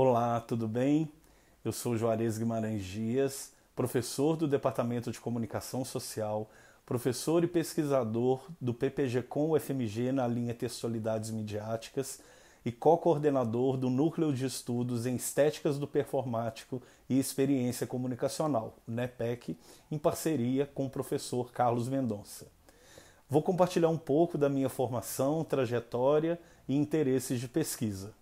Olá, tudo bem? Eu sou Juarez Guimarães Dias, professor do Departamento de Comunicação Social, professor e pesquisador do PPG com UFMG na linha Textualidades Midiáticas e co-coordenador do Núcleo de Estudos em Estéticas do Performático e Experiência Comunicacional, NEPEC, em parceria com o professor Carlos Mendonça. Vou compartilhar um pouco da minha formação, trajetória e interesses de pesquisa.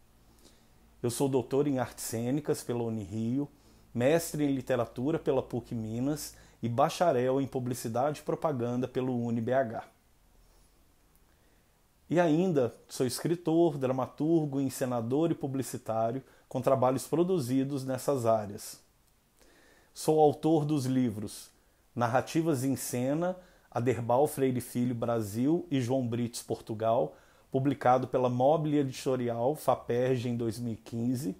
Eu sou doutor em artes cênicas pela Unirio, mestre em literatura pela PUC Minas e bacharel em publicidade e propaganda pelo UniBH. E ainda sou escritor, dramaturgo, encenador e publicitário com trabalhos produzidos nessas áreas. Sou autor dos livros Narrativas em Cena, Aderbal Freire Filho Brasil e João Brites Portugal, publicado pela Mobile Editorial FAPERJ em 2015,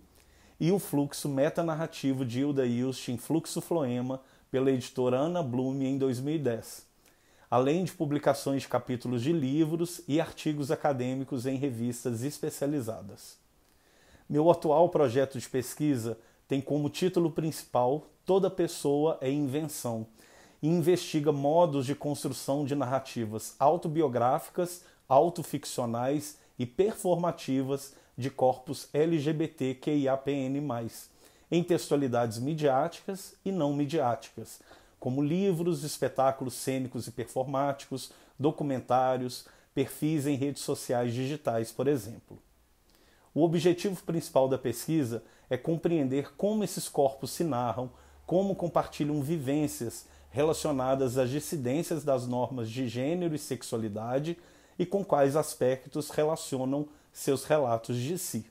e o fluxo metanarrativo de Hilda em Fluxo Floema pela editora Ana Blume em 2010, além de publicações de capítulos de livros e artigos acadêmicos em revistas especializadas. Meu atual projeto de pesquisa tem como título principal Toda Pessoa é Invenção e investiga modos de construção de narrativas autobiográficas autoficcionais e performativas de corpos LGBTQIAPN+, em textualidades midiáticas e não midiáticas, como livros, espetáculos cênicos e performáticos, documentários, perfis em redes sociais digitais, por exemplo. O objetivo principal da pesquisa é compreender como esses corpos se narram, como compartilham vivências relacionadas às dissidências das normas de gênero e sexualidade e com quais aspectos relacionam seus relatos de si.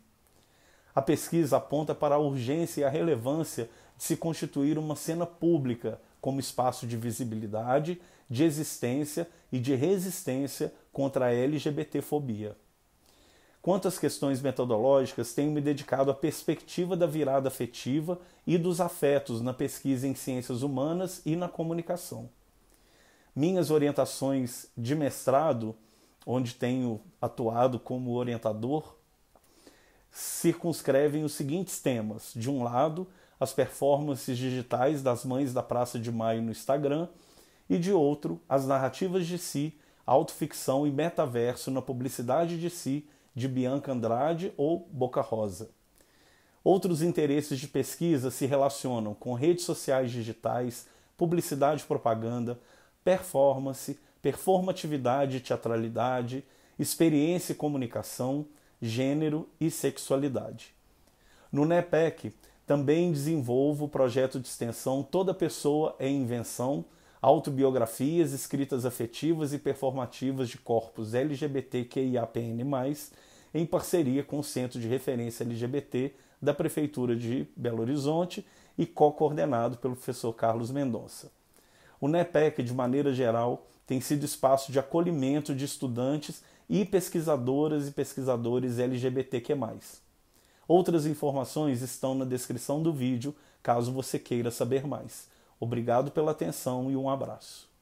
A pesquisa aponta para a urgência e a relevância de se constituir uma cena pública como espaço de visibilidade, de existência e de resistência contra a LGBTfobia. Quanto às questões metodológicas, tenho me dedicado à perspectiva da virada afetiva e dos afetos na pesquisa em ciências humanas e na comunicação. Minhas orientações de mestrado onde tenho atuado como orientador, circunscrevem os seguintes temas: de um lado, as performances digitais das mães da Praça de Maio no Instagram, e de outro, as narrativas de si, autoficção e metaverso na publicidade de si de Bianca Andrade ou Boca Rosa. Outros interesses de pesquisa se relacionam com redes sociais digitais, publicidade e propaganda, performance, performatividade e teatralidade, experiência e comunicação, gênero e sexualidade. No NEPEC, também desenvolvo o projeto de extensão Toda Pessoa é Invenção, autobiografias, escritas afetivas e performativas de corpos LGBTQIAPN+, em parceria com o Centro de Referência LGBT da Prefeitura de Belo Horizonte e co-coordenado pelo professor Carlos Mendonça o NEPEC, de maneira geral, tem sido espaço de acolhimento de estudantes e pesquisadoras e pesquisadores LGBTQ+. Outras informações estão na descrição do vídeo, caso você queira saber mais. Obrigado pela atenção e um abraço.